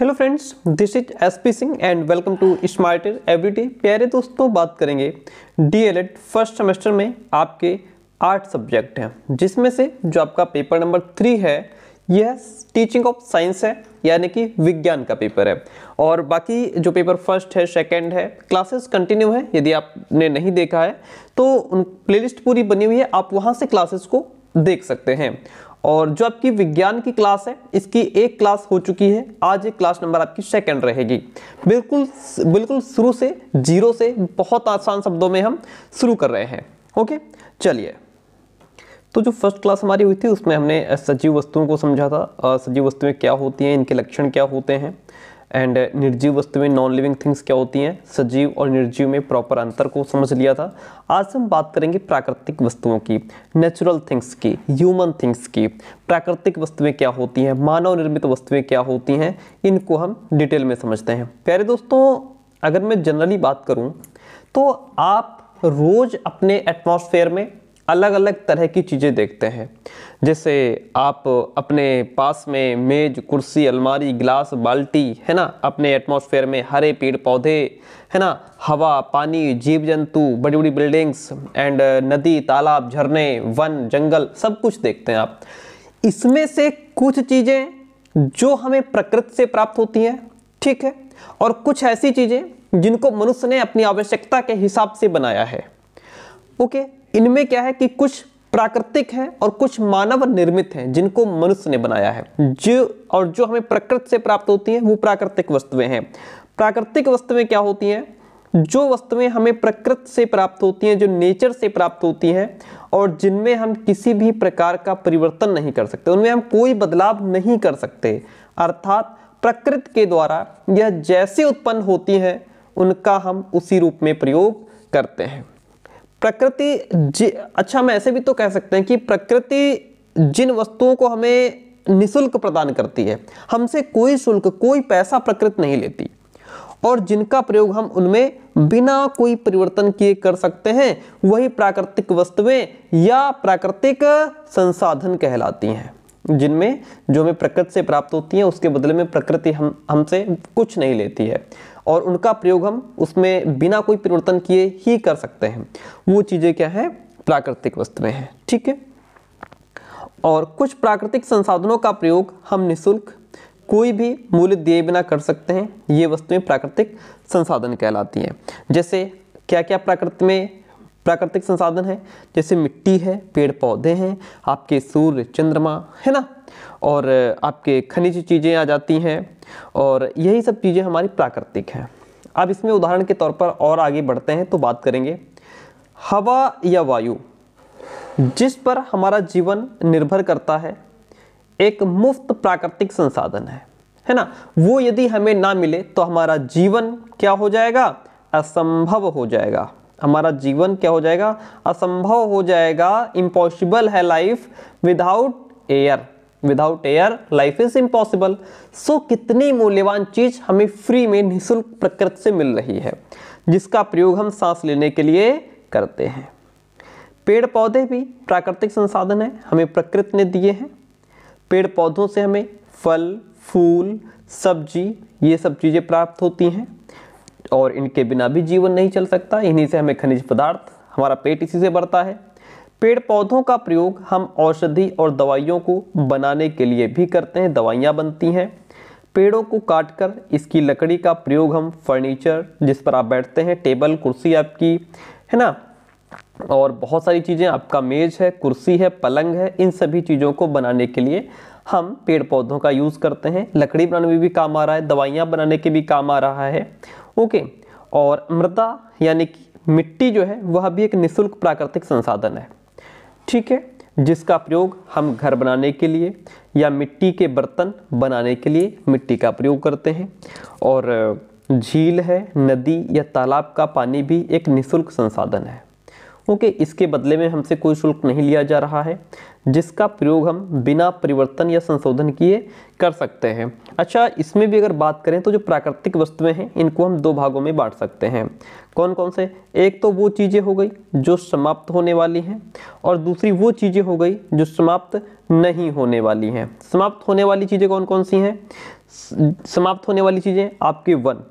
Hello friends this is S P Singh and welcome to smarter everyday प्यारे दोस्तों बात करेंगे डीएलएड फर्स्ट सेमेस्टर में आपके आठ सब्जेक्ट हैं जिसमें से जो आपका पेपर नंबर थ्री है यह टीचिंग ऑफ साइंस है यानी कि विज्ञान का पेपर है और बाकी जो पेपर फर्स्ट है सेकंड है क्लासेस कंटिन्यू है यदि आपने नहीं देखा है तो प्लेलिस्ट पूरी बनी हुई है आप वहाँ से क्लासेस को देख सकते हैं और जो आपकी विज्ञान की क्लास है इसकी एक क्लास हो चुकी है आज एक क्लास नंबर आपकी सेकंड रहेगी बिल्कुल बिल्कुल शुरू से जीरो से बहुत आसान शब्दों में हम शुरू कर रहे हैं ओके चलिए तो जो फर्स्ट क्लास हमारी हुई थी उसमें हमने सजीव वस्तुओं को समझा था सजीव वस्तुएं क्या होती हैं इनके लक्षण क्या होते हैं एंड uh, निर्जीव वस्तु में नॉन लिविंग थिंग्स क्या होती हैं सजीव और निर्जीव में प्रॉपर अंतर को समझ लिया था आज हम बात करेंगे प्राकृतिक वस्तुओं की नेचुरल थिंग्स की ह्यूमन थिंग्स की प्राकृतिक वस्तुएं क्या होती हैं मानव निर्मित वस्तुएं क्या होती हैं इनको हम डिटेल में समझते हैं प्यारे दोस्तों अगर मैं जनरली बात करूँ तो आप रोज़ अपने एटमोसफेयर में अलग अलग तरह की चीज़ें देखते हैं जैसे आप अपने पास में मेज कुर्सी अलमारी गिलास बाल्टी है ना अपने एटमॉस्फेयर में हरे पेड़ पौधे है ना हवा पानी जीव जंतु बड़ी बड़ी बिल्डिंग्स एंड uh, नदी तालाब झरने वन जंगल सब कुछ देखते हैं आप इसमें से कुछ चीज़ें जो हमें प्रकृति से प्राप्त होती हैं ठीक है और कुछ ऐसी चीज़ें जिनको मनुष्य ने अपनी आवश्यकता के हिसाब से बनाया है ओके okay? इनमें क्या है कि कुछ प्राकृतिक है और कुछ मानव निर्मित हैं जिनको मनुष्य ने बनाया है जो और जो हमें प्रकृति से प्राप्त होती हैं वो प्राकृतिक वस्तुएं हैं प्राकृतिक वस्तुएं क्या होती हैं जो वस्तुएं हमें प्रकृति से प्राप्त होती हैं जो नेचर से प्राप्त होती हैं और जिनमें हम किसी भी प्रकार का परिवर्तन नहीं कर सकते उनमें हम कोई बदलाव नहीं कर सकते अर्थात प्रकृति के द्वारा यह जैसे उत्पन्न होती हैं उनका हम उसी रूप में प्रयोग करते हैं प्रकृति अच्छा हम ऐसे भी तो कह सकते हैं कि प्रकृति जिन वस्तुओं को हमें निशुल्क प्रदान करती है हमसे कोई शुल्क कोई पैसा प्रकृति नहीं लेती और जिनका प्रयोग हम उनमें बिना कोई परिवर्तन किए कर सकते हैं वही प्राकृतिक वस्तुएं या प्राकृतिक संसाधन कहलाती हैं जिनमें जो हमें प्रकृति से प्राप्त होती हैं उसके बदले में प्रकृति हम हमसे कुछ नहीं लेती है और उनका प्रयोग हम उसमें बिना कोई परिवर्तन किए ही कर सकते हैं वो चीज़ें क्या हैं प्राकृतिक वस्तुएं हैं ठीक है और कुछ प्राकृतिक संसाधनों का प्रयोग हम निःशुल्क कोई भी मूल्य दिए बिना कर सकते हैं ये वस्तुएं प्राकृतिक संसाधन कहलाती हैं जैसे क्या क्या प्राकृतिक में प्राकृतिक संसाधन है जैसे मिट्टी है पेड़ पौधे हैं आपके सूर्य चंद्रमा है ना और आपके खनिज चीज़ें आ जाती हैं और यही सब चीज़ें हमारी प्राकृतिक हैं अब इसमें उदाहरण के तौर पर और आगे बढ़ते हैं तो बात करेंगे हवा या वायु जिस पर हमारा जीवन निर्भर करता है एक मुफ्त प्राकृतिक संसाधन है है ना वो यदि हमें ना मिले तो हमारा जीवन क्या हो जाएगा असंभव हो जाएगा हमारा जीवन क्या हो जाएगा असंभव हो जाएगा इम्पॉसिबल है life without air without air life is impossible so कितनी मूल्यवान चीज हमें फ्री में निःशुल्क प्रकृति से मिल रही है जिसका प्रयोग हम सांस लेने के लिए करते हैं पेड़ पौधे भी प्राकृतिक संसाधन है हमें प्रकृति ने दिए हैं पेड़ पौधों से हमें फल फूल सब्जी ये सब चीज़ें प्राप्त होती हैं और इनके बिना भी जीवन नहीं चल सकता इन्हीं से हमें खनिज पदार्थ हमारा पेट इसी से बढ़ता है पेड़ पौधों का प्रयोग हम औषधि और दवाइयों को बनाने के लिए भी करते हैं दवाइयाँ बनती हैं पेड़ों को काटकर इसकी लकड़ी का प्रयोग हम फर्नीचर जिस पर आप बैठते हैं टेबल कुर्सी आपकी है ना और बहुत सारी चीज़ें आपका मेज है कुर्सी है पलंग है इन सभी चीज़ों को बनाने के लिए हम पेड़ पौधों का यूज़ करते हैं लकड़ी बनाने में भी काम आ रहा है दवाइयाँ बनाने के भी काम आ रहा है ओके और मृदा यानी कि मिट्टी जो है वह भी एक निःशुल्क प्राकृतिक संसाधन है ठीक है जिसका प्रयोग हम घर बनाने के लिए या मिट्टी के बर्तन बनाने के लिए मिट्टी का प्रयोग करते हैं और झील है नदी या तालाब का पानी भी एक निशुल्क संसाधन है ओके इसके बदले में हमसे कोई शुल्क नहीं लिया जा रहा है जिसका प्रयोग हम बिना परिवर्तन या संशोधन किए कर सकते हैं अच्छा इसमें भी अगर बात करें तो जो प्राकृतिक वस्तुएं हैं इनको हम दो भागों में बांट सकते हैं कौन कौन से एक तो वो चीज़ें हो गई जो समाप्त होने वाली हैं और दूसरी वो चीज़ें हो गई जो समाप्त नहीं होने वाली हैं समाप्त होने वाली चीज़ें कौन कौन सी हैं समाप्त होने वाली चीज़ें आपके वन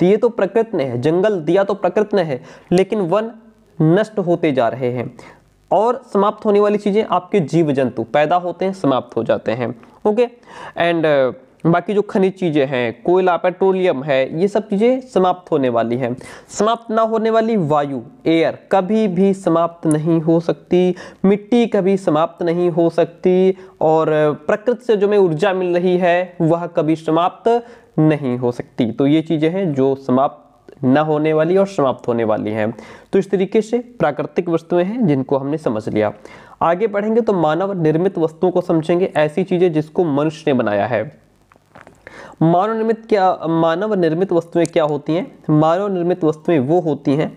दिए तो प्रकृत ने है जंगल दिया तो प्रकृत ने है लेकिन वन नष्ट होते जा रहे हैं और समाप्त होने वाली चीज़ें आपके जीव जंतु पैदा होते हैं समाप्त हो जाते हैं ओके एंड uh, बाकी जो खनिज चीज़ें हैं कोयला पेट्रोलियम है ये सब चीज़ें समाप्त होने वाली हैं समाप्त ना होने वाली वायु एयर कभी भी समाप्त नहीं हो सकती मिट्टी कभी समाप्त नहीं हो सकती और uh, प्रकृति से जो हमें ऊर्जा मिल रही है वह कभी समाप्त नहीं हो सकती तो ये चीज़ें हैं जो समाप्त न होने वाली और समाप्त होने वाली हैं तो इस तरीके से प्राकृतिक वस्तुएं हैं जिनको हमने समझ लिया आगे पढ़ेंगे तो मानव निर्मित वस्तुओं को समझेंगे ऐसी चीज़ें जिसको मनुष्य ने बनाया है मानव निर्मित क्या मानव निर्मित वस्तुएं क्या होती हैं मानव निर्मित वस्तुएं वो होती हैं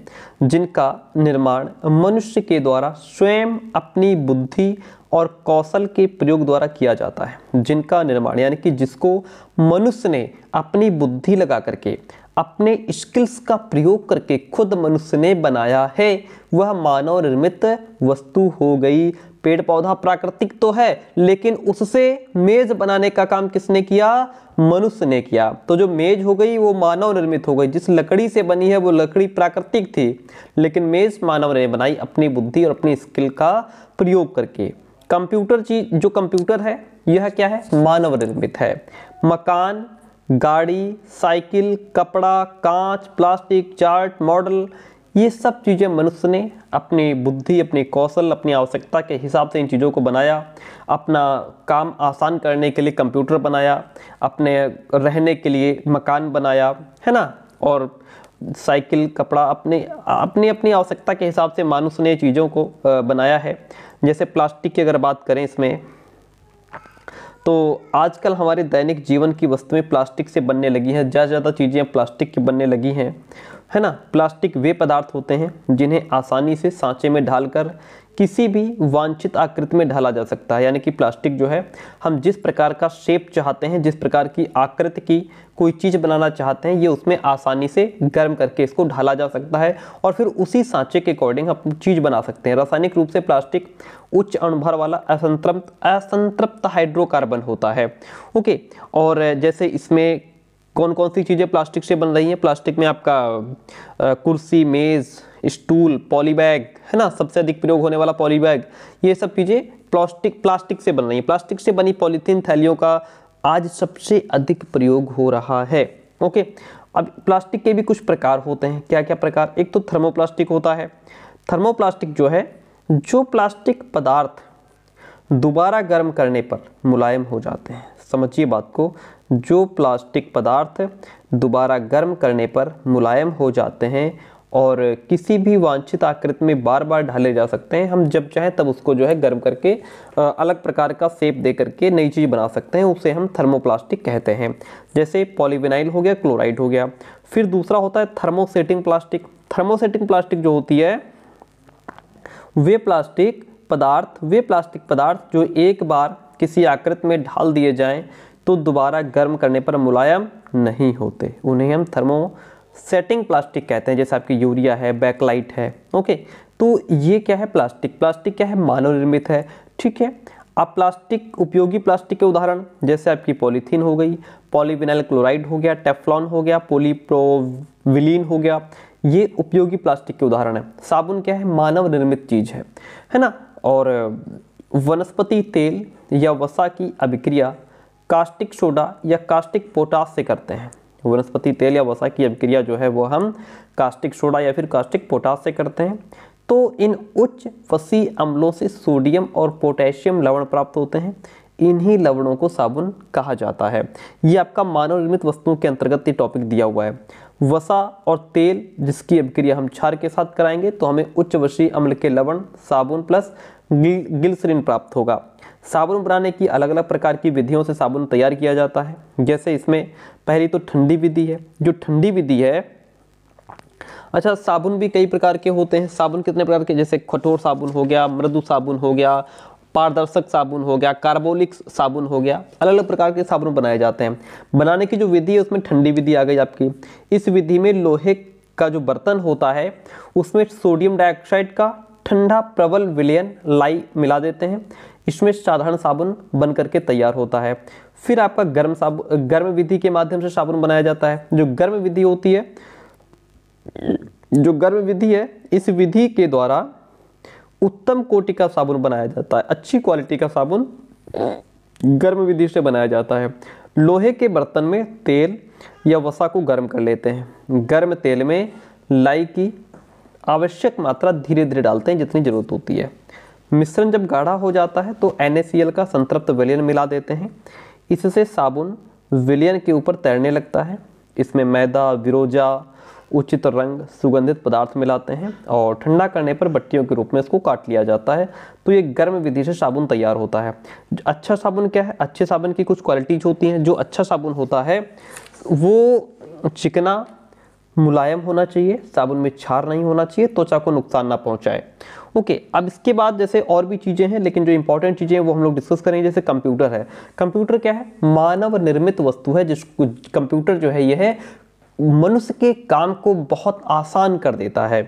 जिनका निर्माण मनुष्य के द्वारा स्वयं अपनी बुद्धि और कौशल के प्रयोग द्वारा किया जाता है जिनका निर्माण यानी कि जिसको मनुष्य ने अपनी बुद्धि लगा करके अपने स्किल्स का प्रयोग करके खुद मनुष्य ने बनाया है वह मानव निर्मित वस्तु हो गई पेड़ पौधा प्राकृतिक तो है लेकिन उससे मेज बनाने का काम किसने किया मनुष्य ने किया तो जो मेज हो गई वो मानव निर्मित हो गई जिस लकड़ी से बनी है वो लकड़ी प्राकृतिक थी लेकिन मेज मानव ने बनाई अपनी बुद्धि और अपनी स्किल का प्रयोग करके कंप्यूटर चीज जो कंप्यूटर है यह क्या है मानव निर्मित है मकान गाड़ी साइकिल कपड़ा कांच प्लास्टिक चार्ट मॉडल ये सब चीज़ें मनुष्य ने अपनी बुद्धि अपने कौशल अपनी आवश्यकता के हिसाब से इन चीज़ों को बनाया अपना काम आसान करने के लिए कंप्यूटर बनाया अपने रहने के लिए मकान बनाया है ना और साइकिल कपड़ा अपने अपनी अपनी आवश्यकता के हिसाब से मानुष ने चीज़ों को बनाया है जैसे प्लास्टिक की अगर बात करें इसमें तो आजकल हमारे दैनिक जीवन की वस्तुएं प्लास्टिक से बनने लगी हैं ज़्यादा ज़्यादा चीज़ें प्लास्टिक की बनने लगी हैं है ना प्लास्टिक वे पदार्थ होते हैं जिन्हें आसानी से सांचे में ढालकर किसी भी वांछित आकृति में ढाला जा सकता है यानी कि प्लास्टिक जो है हम जिस प्रकार का शेप चाहते हैं जिस प्रकार की आकृति की कोई चीज़ बनाना चाहते हैं ये उसमें आसानी से गर्म करके इसको ढाला जा सकता है और फिर उसी सांचे के अकॉर्डिंग हम चीज़ बना सकते हैं रासायनिक रूप से प्लास्टिक उच्च अणुभार वाला असंतृप्त असंतृप्त हाइड्रोकार्बन होता है ओके और जैसे इसमें कौन कौन सी चीज़ें प्लास्टिक से बन रही हैं प्लास्टिक में आपका कुर्सी मेज़ स्टूल पॉलीबैग है ना सबसे अधिक प्रयोग होने वाला पॉलीबैग ये सब चीज़ें प्लास्टिक प्लास्टिक से बन रही है प्लास्टिक से बनी पॉलीथीन थैलियों का आज सबसे अधिक प्रयोग हो रहा है ओके अब प्लास्टिक के भी कुछ प्रकार होते हैं क्या क्या प्रकार एक तो थर्मोप्लास्टिक होता है थर्मोप्लास्टिक जो है जो प्लास्टिक पदार्थ दोबारा गर्म करने पर मुलायम हो जाते हैं समझिए बात को जो प्लास्टिक पदार्थ दोबारा गर्म करने पर मुलायम हो जाते हैं और किसी भी वांछित आकृति में बार बार ढाले जा सकते हैं हम जब चाहें तब उसको जो है गर्म करके अलग प्रकार का सेप दे करके नई चीज़ बना सकते हैं उसे हम थर्मोप्लास्टिक कहते हैं जैसे पॉलीविनाइल हो गया क्लोराइड हो गया फिर दूसरा होता है थर्मोसेटिंग प्लास्टिक थर्मोसेटिंग प्लास्टिक जो होती है वे प्लास्टिक पदार्थ वे प्लास्टिक पदार्थ जो एक बार किसी आकृत में ढाल दिए जाएं तो दोबारा गर्म करने पर मुलायम नहीं होते उन्हें हम थर्मो सेटिंग प्लास्टिक कहते हैं जैसे आपकी यूरिया है बैकलाइट है ओके तो ये क्या है प्लास्टिक प्लास्टिक क्या है मानव निर्मित है ठीक है अब प्लास्टिक उपयोगी प्लास्टिक के उदाहरण जैसे आपकी पॉलीथीन हो गई पॉलीविनाइल क्लोराइड हो गया टेफ्लॉन हो गया पोलीप्रोविलीन हो गया ये उपयोगी प्लास्टिक के उदाहरण है साबुन क्या है मानव निर्मित चीज है है ना और वनस्पति तेल या वसा की अभिक्रिया कास्टिक सोडा या कास्टिक पोटास से करते हैं वनस्पति तेल या वसा की अभिक्रिया जो है वो हम कास्टिक सोडा या फिर कास्टिक पोटास से करते हैं तो इन उच्च फसी अम्लों से सोडियम और पोटेशियम लवण प्राप्त होते हैं इन्हीं लवणों को साबुन कहा जाता है ये आपका मानव निर्मित वस्तुओं के अंतर्गत ये टॉपिक दिया हुआ है वसा और तेल जिसकी अभिक्रिया हम क्षार के साथ कराएंगे तो हमें उच्च वसी अम्ल के लवण साबुन प्लस गिल, गिल्सरीन प्राप्त होगा साबुन बनाने की अलग अलग प्रकार की विधियों से साबुन तैयार किया जाता है जैसे इसमें पहली तो ठंडी विधि है जो ठंडी विधि है अच्छा साबुन भी कई प्रकार के होते हैं साबुन कितने प्रकार के जैसे कठोर साबुन हो गया मृदु साबुन हो गया पारदर्शक साबुन हो गया कार्बोलिक साबुन हो गया अलग अलग प्रकार के साबुन बनाए जाते हैं बनाने की जो विधि है उसमें ठंडी विधि आ गई आपकी इस विधि में लोहे का जो बर्तन होता है उसमें सोडियम डाइऑक्साइड का ठंडा प्रबल विलयन लाई मिला देते हैं इसमें साधारण साबुन बन करके तैयार होता है फिर आपका गर्म साबुन गर्म विधि के माध्यम से साबुन बनाया जाता है जो गर्म विधि होती है जो गर्म विधि है इस विधि के द्वारा उत्तम कोटि का साबुन बनाया जाता है अच्छी क्वालिटी का साबुन गर्म विधि से बनाया जाता है लोहे के बर्तन में तेल या वसा को गर्म कर लेते हैं गर्म तेल में लाई की आवश्यक मात्रा धीरे धीरे डालते हैं जितनी ज़रूरत होती है मिश्रण जब गाढ़ा हो जाता है तो एन का संतृप्त विलयन मिला देते हैं इससे साबुन विलयन के ऊपर तैरने लगता है इसमें मैदा विरोजा उचित रंग सुगंधित पदार्थ मिलाते हैं और ठंडा करने पर बट्टियों के रूप में इसको काट लिया जाता है तो ये गर्म विधि से साबुन तैयार होता है अच्छा साबुन क्या है अच्छे साबुन की कुछ क्वालिटीज होती हैं जो अच्छा साबुन होता है वो चिकना मुलायम होना चाहिए साबुन में छार नहीं होना चाहिए त्वचा को नुकसान ना पहुँचाए ओके अब इसके बाद जैसे और भी चीज़ें हैं लेकिन जो इंपॉर्टेंट चीज़ें हैं वो हम लोग डिस्कस करेंगे जैसे कंप्यूटर है कंप्यूटर क्या है मानव निर्मित वस्तु है जिसको कंप्यूटर जो है यह है मनुष्य के काम को बहुत आसान कर देता है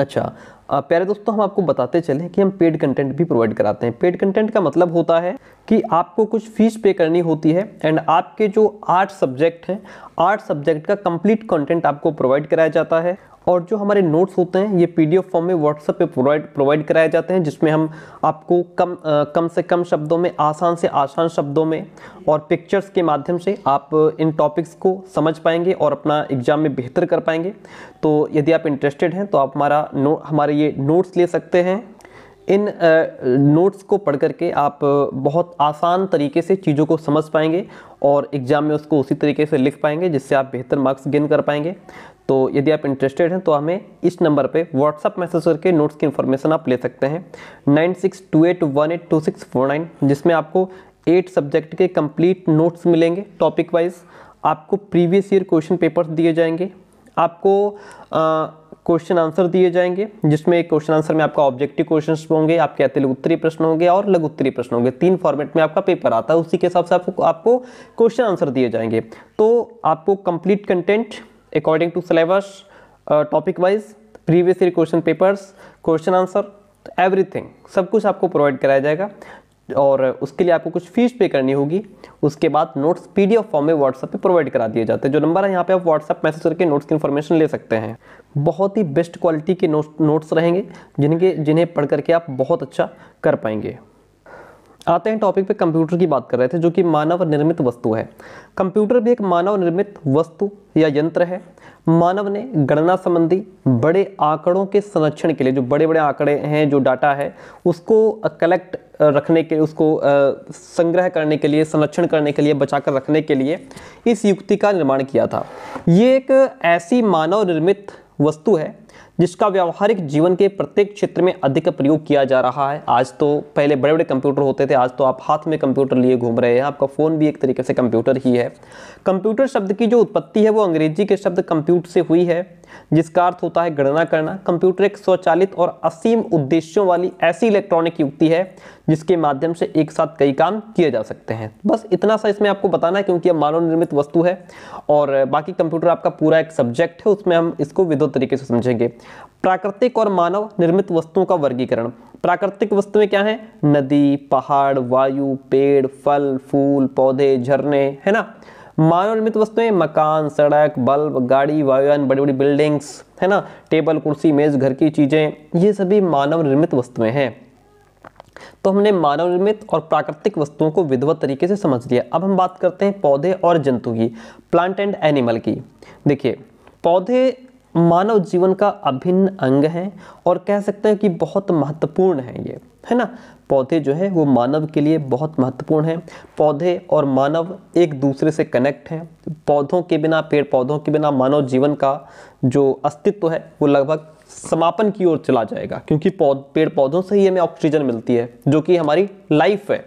अच्छा प्यारे दोस्तों हम आपको बताते चले कि हम पेड कंटेंट भी प्रोवाइड कराते हैं पेड कंटेंट का मतलब होता है कि आपको कुछ फीस पे करनी होती है एंड आपके जो आर्ट सब्जेक्ट हैं आर्ट सब्जेक्ट का कंप्लीट कंटेंट आपको प्रोवाइड कराया जाता है और जो हमारे नोट्स होते हैं ये पीडीएफ फॉर्म में व्हाट्सएप पे प्रोवाइड प्रोवाइड कराए जाते हैं जिसमें हम आपको कम आ, कम से कम शब्दों में आसान से आसान शब्दों में और पिक्चर्स के माध्यम से आप इन टॉपिक्स को समझ पाएंगे और अपना एग्ज़ाम में बेहतर कर पाएंगे तो यदि आप इंटरेस्टेड हैं तो आप हमारा नो हमारे ये नोट्स ले सकते हैं इन नोट्स को पढ़ करके आप बहुत आसान तरीके से चीज़ों को समझ पाएंगे और एग्ज़ाम में उसको उसी तरीके से लिख पाएंगे जिससे आप बेहतर मार्क्स गेन कर पाएंगे तो यदि आप इंटरेस्टेड हैं तो हमें इस नंबर पे व्हाट्सअप मैसेज करके नोट्स की इन्फॉर्मेशन आप ले सकते हैं nine six two eight one eight two six four nine जिसमें आपको एट सब्जेक्ट के कंप्लीट नोट्स मिलेंगे टॉपिक वाइज आपको प्रीवियस ईयर क्वेश्चन पेपर्स दिए जाएंगे आपको क्वेश्चन आंसर दिए जाएंगे जिसमें एक क्वेश्चन आंसर में आपका ऑब्जेक्टिव क्वेश्चन होंगे आपके आते उत्तरी प्रश्न होंगे और लघु उत्तरी प्रश्न होंगे तीन फॉर्मेट में आपका पेपर आता है उसी के हिसाब से आपको आपको क्वेश्चन आंसर दिए जाएंगे तो आपको complete content according to syllabus topic wise previous question papers question answer everything सब कुछ आपको प्रोवाइड कराया जाएगा और उसके लिए आपको कुछ फीस पे करनी होगी उसके बाद नोट्स पीडीएफ फॉर्म में व्हाट्सएप पे प्रोवाइड करा दिए जाते हैं जो नंबर है यहाँ पे आप व्हाट्सएप मैसेज करके नोट्स की इन्फॉर्मेशन ले सकते हैं बहुत ही बेस्ट क्वालिटी के नोट, नोट्स रहेंगे जिनके जिन्हें पढ़ करके आप बहुत अच्छा कर पाएंगे आते हैं टॉपिक पे कंप्यूटर की बात कर रहे थे जो कि मानव निर्मित वस्तु है कंप्यूटर भी एक मानव निर्मित वस्तु या यंत्र है मानव ने गणना संबंधी बड़े आंकड़ों के संरक्षण के लिए जो बड़े बड़े आंकड़े हैं जो डाटा है उसको कलेक्ट रखने के उसको संग्रह करने के लिए संरक्षण करने के लिए बचाकर रखने के लिए इस युक्ति का निर्माण किया था ये एक ऐसी मानव निर्मित वस्तु है जिसका व्यावहारिक जीवन के प्रत्येक क्षेत्र में अधिक प्रयोग किया जा रहा है आज तो पहले बड़े बड़े कंप्यूटर होते थे आज तो आप हाथ में कंप्यूटर लिए घूम रहे हैं आपका फ़ोन भी एक तरीके से कंप्यूटर ही है कंप्यूटर शब्द की जो उत्पत्ति है वो अंग्रेजी के शब्द कंप्यूट से हुई है जिसका अर्थ होता है गणना करना कंप्यूटर एक स्वचालित और असीम उद्देश्यों वाली ऐसी इलेक्ट्रॉनिक युक्ति है जिसके माध्यम से एक साथ कई काम किए जा सकते हैं बस इतना सा इसमें आपको बताना है क्योंकि यह मानव निर्मित वस्तु है और बाकी कंप्यूटर आपका पूरा एक सब्जेक्ट है उसमें हम इसको विद्युत तरीके से समझेंगे प्राकृतिक और मानव निर्मित वस्तुओं का वर्गीकरण प्राकृतिक वस्तुएं क्या हैं नदी पहाड़ वायु पेड़ फल फूल पौधे झरने है ना मानव निर्मित वस्तुएं मकान सड़क बल्ब गाड़ी वायुयान बड़ी बड़ी बिल्डिंग्स है ना टेबल कुर्सी मेज़ घर की चीज़ें ये सभी मानव निर्मित वस्तुएं हैं तो हमने मानव निर्मित और प्राकृतिक वस्तुओं को विधिवत तरीके से समझ लिया अब हम बात करते हैं पौधे और जंतु की प्लांट एंड एनिमल की देखिए पौधे मानव जीवन का अभिन्न अंग हैं और कह सकते हैं कि बहुत महत्वपूर्ण है ये है ना पौधे जो है वो मानव के लिए बहुत महत्वपूर्ण हैं पौधे और मानव एक दूसरे से कनेक्ट हैं पौधों के बिना पेड़ पौधों के बिना मानव जीवन का जो अस्तित्व है वो लगभग समापन की ओर चला जाएगा क्योंकि पौध पेड़ पौधों से ही हमें ऑक्सीजन मिलती है जो कि हमारी लाइफ है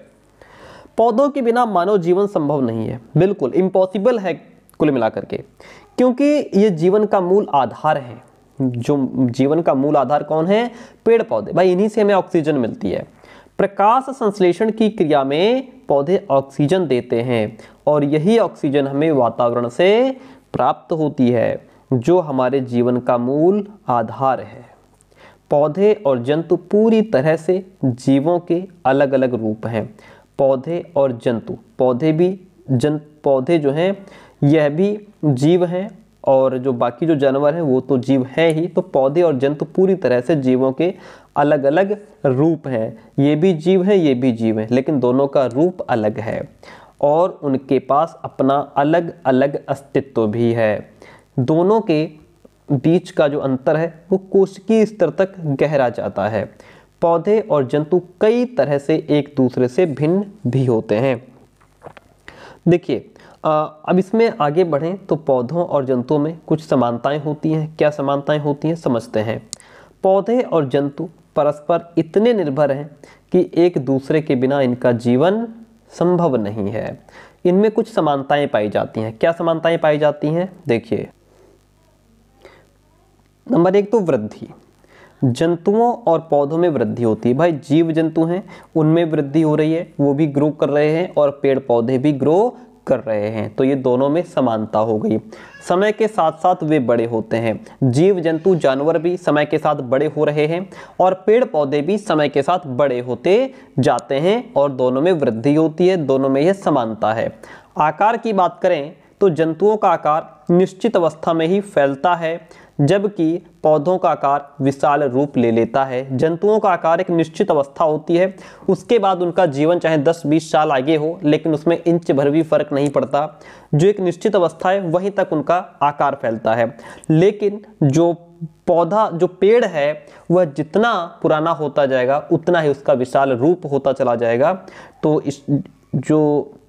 पौधों के बिना मानव जीवन संभव नहीं है बिल्कुल इम्पॉसिबल है कुल मिलाकर के क्योंकि ये जीवन का मूल आधार है जो जीवन का मूल आधार कौन है पेड़ पौधे भाई इन्हीं से हमें ऑक्सीजन मिलती है प्रकाश संश्लेषण की क्रिया में पौधे ऑक्सीजन देते हैं और यही ऑक्सीजन हमें वातावरण से प्राप्त होती है जो हमारे जीवन का मूल आधार है पौधे और जंतु पूरी तरह से जीवों के अलग अलग रूप हैं पौधे और जंतु पौधे भी जंतु पौधे जो हैं यह भी जीव हैं और जो बाकी जो जानवर हैं वो तो जीव हैं ही तो पौधे और जंतु पूरी तरह से जीवों के अलग अलग रूप हैं ये भी जीव हैं ये भी जीव हैं लेकिन दोनों का रूप अलग है और उनके पास अपना अलग अलग अस्तित्व भी है दोनों के बीच का जो अंतर है वो कोशिकीय स्तर तक गहरा जाता है पौधे और जंतु कई तरह से एक दूसरे से भिन्न भी होते हैं देखिए अब इसमें आगे बढ़ें तो पौधों और जंतुओं में कुछ समानताएं होती हैं क्या समानताएं होती हैं समझते हैं पौधे और जंतु परस्पर इतने निर्भर हैं कि एक दूसरे के बिना इनका जीवन संभव नहीं है इनमें कुछ समानताएं पाई जाती हैं क्या समानताएं पाई जाती हैं देखिए नंबर एक तो वृद्धि जंतुओं और पौधों में वृद्धि होती है भाई जीव जंतु हैं उनमें वृद्धि हो रही है वो भी ग्रो कर रहे हैं और पेड़ पौधे भी ग्रो कर रहे हैं तो ये दोनों में समानता हो गई समय के साथ साथ वे बड़े होते हैं जीव जंतु जानवर भी समय के साथ बड़े हो रहे हैं और पेड़ पौधे भी समय के साथ बड़े होते जाते हैं और दोनों में वृद्धि होती है दोनों में यह समानता है आकार की बात करें तो जंतुओं का आकार निश्चित अवस्था में ही फैलता है जबकि पौधों का आकार विशाल रूप ले लेता है जंतुओं का आकार एक निश्चित अवस्था होती है उसके बाद उनका जीवन चाहे 10-20 साल आगे हो लेकिन उसमें इंच भर भी फर्क नहीं पड़ता जो एक निश्चित अवस्था है वहीं तक उनका आकार फैलता है लेकिन जो पौधा जो पेड़ है वह जितना पुराना होता जाएगा उतना ही उसका विशाल रूप होता चला जाएगा तो इस जो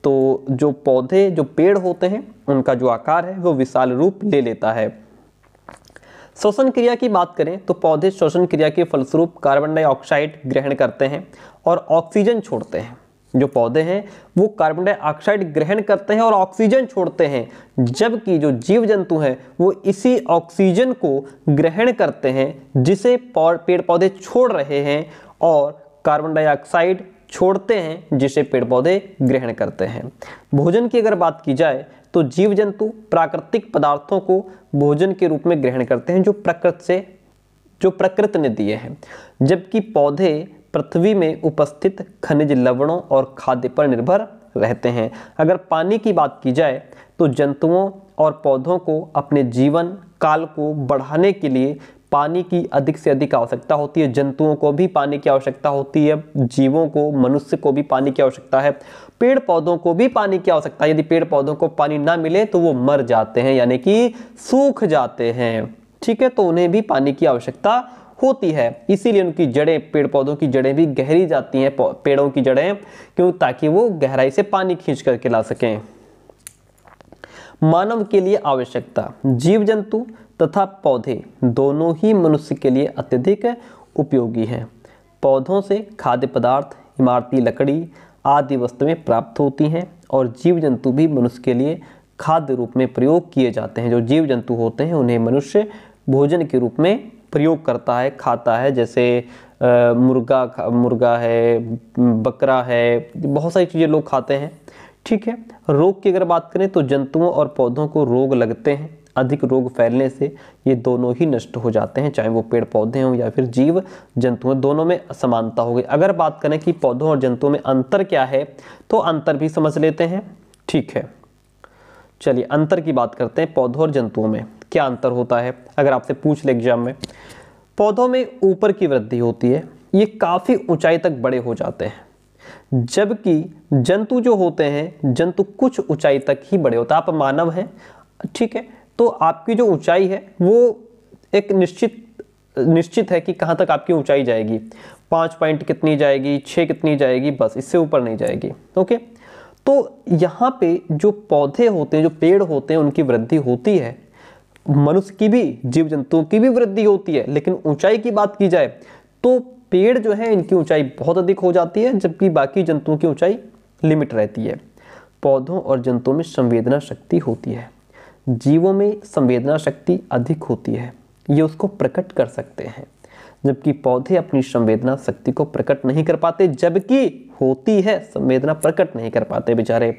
तो जो पौधे जो पेड़ होते हैं उनका जो आकार है वो विशाल रूप ले लेता है श्वसन क्रिया की बात करें तो पौधे श्वसन क्रिया के फलस्वरूप कार्बन डाइऑक्साइड ग्रहण करते हैं और ऑक्सीजन छोड़ते हैं जो पौधे हैं वो कार्बन डाइऑक्साइड ग्रहण करते हैं और ऑक्सीजन छोड़ते हैं जबकि जो जीव जंतु हैं वो इसी ऑक्सीजन को ग्रहण करते हैं जिसे पेड़ पौधे छोड़ रहे हैं और कार्बन डाइऑक्साइड छोड़ते हैं जिसे पेड़ पौधे ग्रहण करते हैं भोजन की अगर बात की जाए तो जीव जंतु प्राकृतिक पदार्थों को भोजन के रूप में ग्रहण करते हैं जो प्रकृति से जो प्रकृति ने दिए हैं जबकि पौधे पृथ्वी में उपस्थित खनिज लवणों और खाद्य पर निर्भर रहते हैं अगर पानी की बात की जाए तो जंतुओं और पौधों को अपने जीवन काल को बढ़ाने के लिए पानी की अधिक से अधिक आवश्यकता होती है जंतुओं को भी पानी की आवश्यकता होती है जीवों को मनुष्य को भी पानी की आवश्यकता है पेड़ पौधों को भी पानी की आवश्यकता यदि पेड़ पौधों को पानी ना मिले तो वो मर जाते हैं यानी कि सूख जाते हैं ठीक है तो उन्हें भी पानी की आवश्यकता होती है इसीलिए उनकी जड़ें पेड़ पौधों की जड़ें भी गहरी जाती हैं पेड़ों की जड़ें क्यों ताकि वो गहराई से पानी खींच करके ला सकें मानव के लिए आवश्यकता जीव जंतु तथा पौधे दोनों ही मनुष्य के लिए अत्यधिक उपयोगी हैं पौधों से खाद्य पदार्थ इमारती लकड़ी आदि वस्तु में प्राप्त होती हैं और जीव जंतु भी मनुष्य के लिए खाद्य रूप में प्रयोग किए जाते हैं जो जीव जंतु होते हैं उन्हें मनुष्य भोजन के रूप में प्रयोग करता है खाता है जैसे मुर्गा मुर्गा है बकरा है बहुत सारी चीज़ें लोग खाते हैं ठीक है रोग की अगर बात करें तो जंतुओं और पौधों को रोग लगते हैं अधिक रोग फैलने से ये दोनों ही नष्ट हो जाते हैं चाहे वो पेड़ पौधे हों या फिर जीव जंतु हों दोनों में समानता हो गई अगर बात करें कि पौधों और जंतुओं में अंतर क्या है तो अंतर भी समझ लेते हैं ठीक है चलिए अंतर की बात करते हैं पौधों और जंतुओं में क्या अंतर होता है अगर आपसे पूछ ले एग्जाम में पौधों में ऊपर की वृद्धि होती है ये काफ़ी ऊंचाई तक बड़े हो जाते हैं जबकि जंतु जो होते हैं जंतु कुछ ऊंचाई तक ही बड़े होते हैं आप मानव हैं ठीक है तो आपकी जो ऊंचाई है वो एक निश्चित निश्चित है कि कहाँ तक आपकी ऊंचाई जाएगी पाँच पॉइंट कितनी जाएगी छः कितनी जाएगी बस इससे ऊपर नहीं जाएगी ओके तो यहाँ पे जो पौधे होते हैं जो पेड़ होते हैं उनकी वृद्धि होती है मनुष्य की भी जीव जंतुओं की भी वृद्धि होती है लेकिन ऊंचाई की बात की जाए तो पेड़ जो है इनकी ऊंचाई बहुत अधिक हो जाती है जबकि बाकी जंतुओं की ऊंचाई लिमिट रहती है पौधों और जंतुओं में संवेदना शक्ति होती है जीवों में संवेदना शक्ति अधिक होती है ये उसको प्रकट कर सकते हैं जबकि पौधे अपनी संवेदना शक्ति को प्रकट नहीं कर पाते जबकि होती है संवेदना प्रकट नहीं कर पाते बेचारे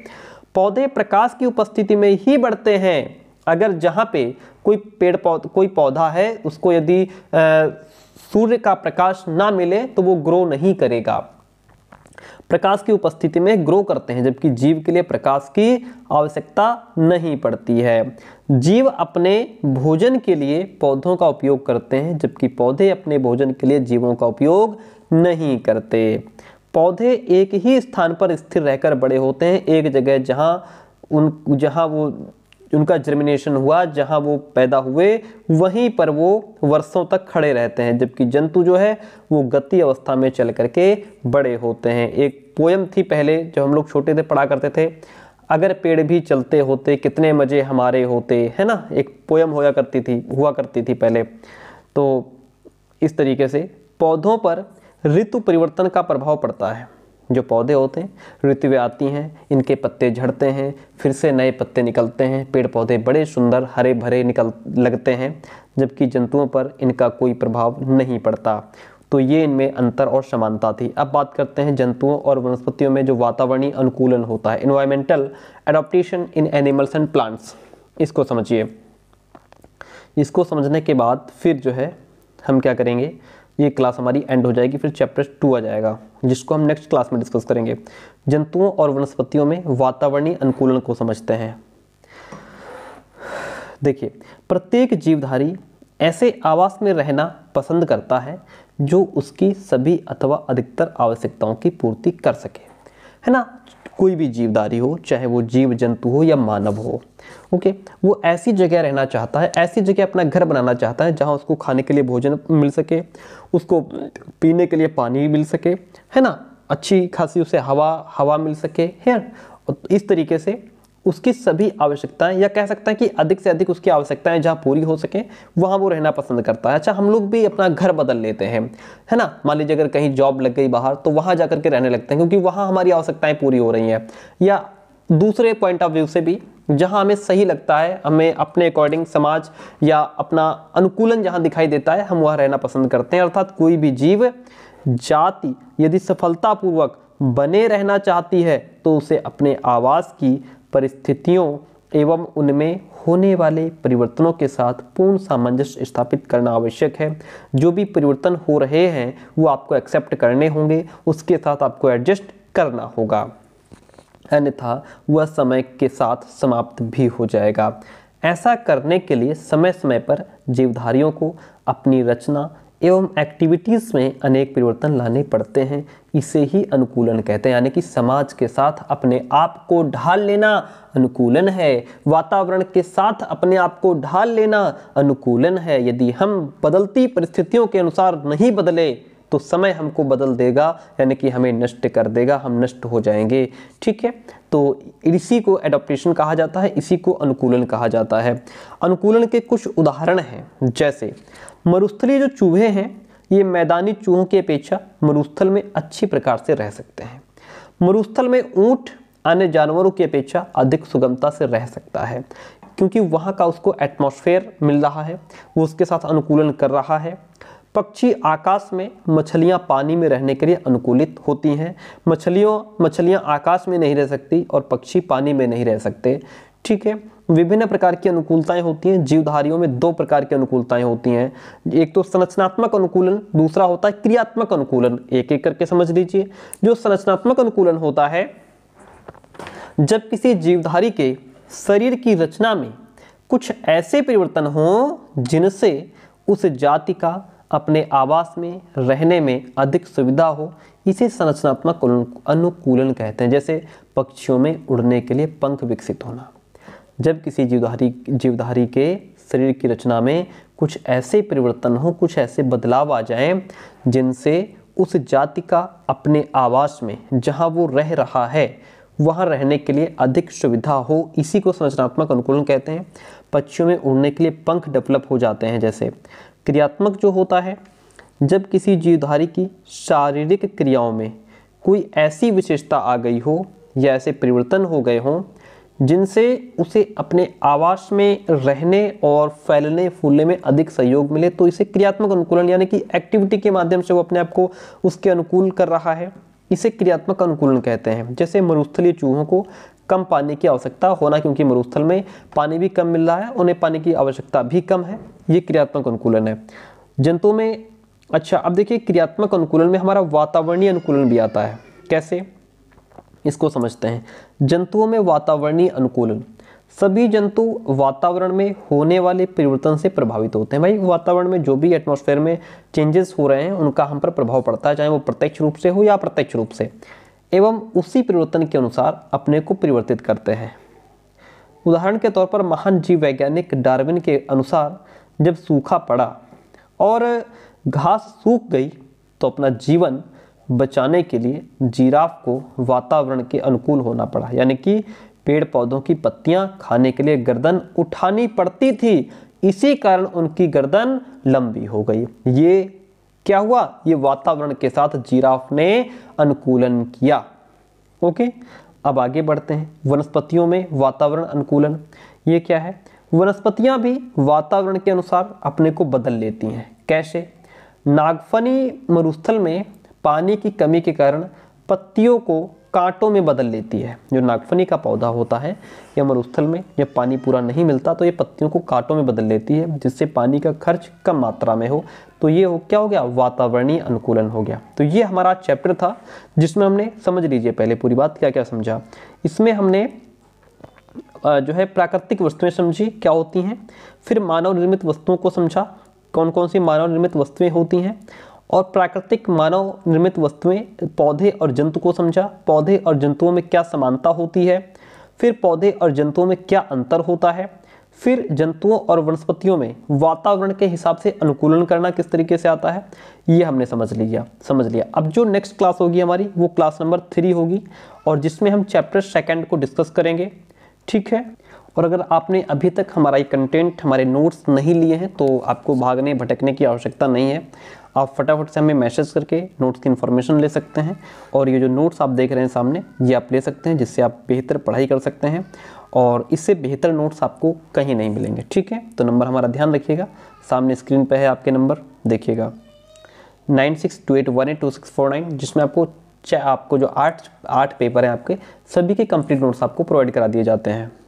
पौधे प्रकाश की उपस्थिति में ही बढ़ते हैं अगर जहाँ पे कोई पेड़ पौध कोई पौधा है उसको यदि सूर्य का प्रकाश ना मिले तो वो ग्रो नहीं करेगा प्रकाश की उपस्थिति में ग्रो करते हैं जबकि जीव के लिए प्रकाश की आवश्यकता नहीं पड़ती है जीव अपने भोजन के लिए पौधों का उपयोग करते हैं जबकि पौधे अपने भोजन के लिए जीवों का उपयोग नहीं करते पौधे एक ही स्थान पर स्थिर रहकर बड़े होते हैं एक जगह जहाँ उन जहाँ वो उनका जर्मिनेशन हुआ जहाँ वो पैदा हुए वहीं पर वो वर्षों तक खड़े रहते हैं जबकि जंतु जो है वो गति अवस्था में चल करके बड़े होते हैं एक पोयम थी पहले जब हम लोग छोटे थे पढ़ा करते थे अगर पेड़ भी चलते होते कितने मज़े हमारे होते है ना एक पोयम होया करती थी हुआ करती थी पहले तो इस तरीके से पौधों पर ऋतु परिवर्तन का प्रभाव पड़ता है जो पौधे होते हैं ऋतुएँ आती हैं इनके पत्ते झड़ते हैं फिर से नए पत्ते निकलते हैं पेड़ पौधे बड़े सुंदर हरे भरे निकल लगते हैं जबकि जंतुओं पर इनका कोई प्रभाव नहीं पड़ता तो ये इनमें अंतर और समानता थी अब बात करते हैं जंतुओं और वनस्पतियों में जो वातावरणीय अनुकूलन होता है environmental adaptation in animals and plants इसको समझिए इसको समझने के बाद फिर जो है हम क्या करेंगे ये क्लास हमारी एंड हो जाएगी फिर चैप्टर टू आ जाएगा जिसको हम नेक्स्ट क्लास में डिस्कस करेंगे जंतुओं और वनस्पतियों में वातावरणीय अनुकूलन को समझते हैं देखिए प्रत्येक जीवधारी ऐसे आवास में रहना पसंद करता है जो उसकी सभी अथवा अधिकतर आवश्यकताओं की पूर्ति कर सके है ना कोई भी जीवदारी हो चाहे वो जीव जंतु हो या मानव हो ओके वो ऐसी जगह रहना चाहता है ऐसी जगह अपना घर बनाना चाहता है जहाँ उसको खाने के लिए भोजन मिल सके उसको पीने के लिए पानी मिल सके है ना अच्छी खासी उसे हवा हवा मिल सके है इस तरीके से उसकी सभी आवश्यकताएं या कह सकता है कि अधिक से अधिक उसकी आवश्यकताएं जहां पूरी हो सके वहां वो रहना पसंद करता है अच्छा हम लोग भी अपना घर बदल लेते हैं है ना मान लीजिए अगर कहीं जॉब लग गई बाहर तो वहां जाकर के रहने लगते हैं क्योंकि वहां हमारी आवश्यकताएं पूरी हो रही हैं या दूसरे पॉइंट ऑफ व्यू से भी जहां हमें सही लगता है हमें अपने अकॉर्डिंग समाज या अपना अनुकूलन जहां दिखाई देता है हम वहां रहना पसंद करते हैं अर्थात कोई भी जीव जाति यदि सफलतापूर्वक बने रहना चाहती है तो उसे अपने आवास की परिस्थितियों एवं उनमें होने वाले परिवर्तनों के साथ पूर्ण सामंजस्य स्थापित करना आवश्यक है जो भी परिवर्तन हो रहे हैं वो आपको एक्सेप्ट करने होंगे उसके साथ आपको एडजस्ट करना होगा अन्यथा वह समय के साथ समाप्त भी हो जाएगा ऐसा करने के लिए समय समय पर जीवधारियों को अपनी रचना एवं एक्टिविटीज़ में अनेक परिवर्तन लाने पड़ते हैं इसे ही अनुकूलन कहते हैं यानी कि समाज के साथ अपने आप को ढाल लेना अनुकूलन है वातावरण के साथ अपने आप को ढाल लेना अनुकूलन है यदि हम बदलती परिस्थितियों के अनुसार नहीं बदले तो समय हमको बदल देगा यानी कि हमें नष्ट कर देगा हम नष्ट हो जाएंगे ठीक है तो इसी को एडोप्टेशन कहा जाता है इसी को अनुकूलन कहा जाता है अनुकूलन के कुछ उदाहरण हैं जैसे मरुस्थलीय जो चूहे हैं ये मैदानी चूहों की अपेक्षा मरुस्थल में अच्छी प्रकार से रह सकते हैं मरुस्थल में ऊँट अन्य जानवरों की अपेक्षा अधिक सुगमता से रह सकता है क्योंकि वहाँ का उसको एटमॉस्फेयर मिल रहा है वो उसके साथ अनुकूलन कर रहा है पक्षी आकाश में मछलियाँ पानी में रहने के लिए अनुकूलित होती हैं मछलियों मछलियाँ आकाश में नहीं रह सकती और पक्षी पानी में नहीं रह सकते ठीक है विभिन्न प्रकार की अनुकूलताएं होती हैं जीवधारियों में दो प्रकार की अनुकूलताएं होती हैं एक तो संरचनात्मक अनुकूलन दूसरा होता है क्रियात्मक अनुकूलन एक एक करके समझ लीजिए जो संरचनात्मक अनुकूलन होता है जब किसी जीवधारी के शरीर की रचना में कुछ ऐसे परिवर्तन हों जिनसे उस जाति का अपने आवास में रहने में अधिक सुविधा हो इसे संरचनात्मक अनुकूलन कहते हैं जैसे पक्षियों में उड़ने के लिए पंख विकसित होना जब किसी जीवधारी जीवधारी के शरीर की रचना में कुछ ऐसे परिवर्तन हो कुछ ऐसे बदलाव आ जाएं जिनसे उस जाति का अपने आवास में जहाँ वो रह रहा है वहाँ रहने के लिए अधिक सुविधा हो इसी को संरचनात्मक अनुकूलन कहते हैं पक्षियों में उड़ने के लिए पंख डेवलप हो जाते हैं जैसे क्रियात्मक जो होता है जब किसी जीवधारी की शारीरिक क्रियाओं में कोई ऐसी विशेषता आ गई हो या ऐसे परिवर्तन हो गए हों जिनसे उसे अपने आवास में रहने और फैलने फूलने में अधिक सहयोग मिले तो इसे क्रियात्मक अनुकूलन यानी कि एक्टिविटी के माध्यम से वो अपने आप को उसके अनुकूल कर रहा है इसे क्रियात्मक अनुकूलन कहते हैं जैसे मरुस्थलीय चूहों को कम पानी की आवश्यकता होना क्योंकि मरुस्थल में पानी भी कम मिल रहा है उन्हें पानी की आवश्यकता भी कम है ये क्रियात्मक अनुकूलन है जंतुओं में अच्छा अब देखिए क्रियात्मक अनुकूलन में हमारा वातावरणीय अनुकूलन भी आता है कैसे इसको समझते हैं जंतुओं में वातावरणीय अनुकूलन सभी जंतु वातावरण में होने वाले परिवर्तन से प्रभावित होते हैं भाई वातावरण में जो भी एटमॉस्फेयर में चेंजेस हो रहे हैं उनका हम पर प्रभाव पड़ता है चाहे वो प्रत्यक्ष रूप से हो या अप्रत्यक्ष रूप से एवं उसी परिवर्तन के अनुसार अपने को परिवर्तित करते हैं उदाहरण के तौर पर महान जीव वैज्ञानिक डार्विन के अनुसार जब सूखा पड़ा और घास सूख गई तो अपना जीवन बचाने के लिए जीराफ को वातावरण के अनुकूल होना पड़ा यानी कि पेड़ पौधों की पत्तियां खाने के लिए गर्दन उठानी पड़ती थी इसी कारण उनकी गर्दन लंबी हो गई ये क्या हुआ ये वातावरण के साथ जीराफ ने अनुकूलन किया ओके अब आगे बढ़ते हैं वनस्पतियों में वातावरण अनुकूलन ये क्या है वनस्पतियां भी वातावरण के अनुसार अपने को बदल लेती हैं कैसे नागफनी मरुस्थल में पानी की कमी के कारण पत्तियों को कांटों में बदल लेती है जो नागफनी का पौधा होता है या मरुस्थल में जब पानी पूरा नहीं मिलता तो ये पत्तियों को कांटों में बदल लेती है जिससे पानी का खर्च कम मात्रा में हो तो ये हो क्या हो गया वातावरणीय अनुकूलन हो गया तो ये हमारा चैप्टर था जिसमें हमने समझ लीजिए पहले पूरी बात क्या क्या समझा इसमें हमने जो है प्राकृतिक वस्तुएँ समझी क्या होती हैं फिर मानव निर्मित वस्तुओं को समझा कौन कौन सी मानव निर्मित वस्तुएँ होती हैं और प्राकृतिक मानव निर्मित वस्तुएं पौधे और जंतु को समझा पौधे और जंतुओं में क्या समानता होती है फिर पौधे और जंतुओं में क्या अंतर होता है फिर जंतुओं और वनस्पतियों में वातावरण के हिसाब से अनुकूलन करना किस तरीके से आता है ये हमने समझ लिया समझ लिया अब जो नेक्स्ट क्लास होगी हमारी वो क्लास नंबर थ्री होगी और जिसमें हम चैप्टर सेकेंड को डिस्कस करेंगे ठीक है और अगर आपने अभी तक हमारा ये कंटेंट हमारे नोट्स नहीं लिए हैं तो आपको भागने भटकने की आवश्यकता नहीं है आप फटाफट से हमें मैसेज करके नोट्स की इन्फॉर्मेशन ले सकते हैं और ये जो नोट्स आप देख रहे हैं सामने ये आप ले सकते हैं जिससे आप बेहतर पढ़ाई कर सकते हैं और इससे बेहतर नोट्स आपको कहीं नहीं मिलेंगे ठीक है तो नंबर हमारा ध्यान रखिएगा सामने स्क्रीन पर है आपके नंबर देखिएगा nine six two eight one eight two six four nine जिसमें आपको चाहे आपको जो आठ आठ पेपर हैं आपके सभी के कंप्लीट नोट्स आपको प्रोवाइड करा दिए जाते हैं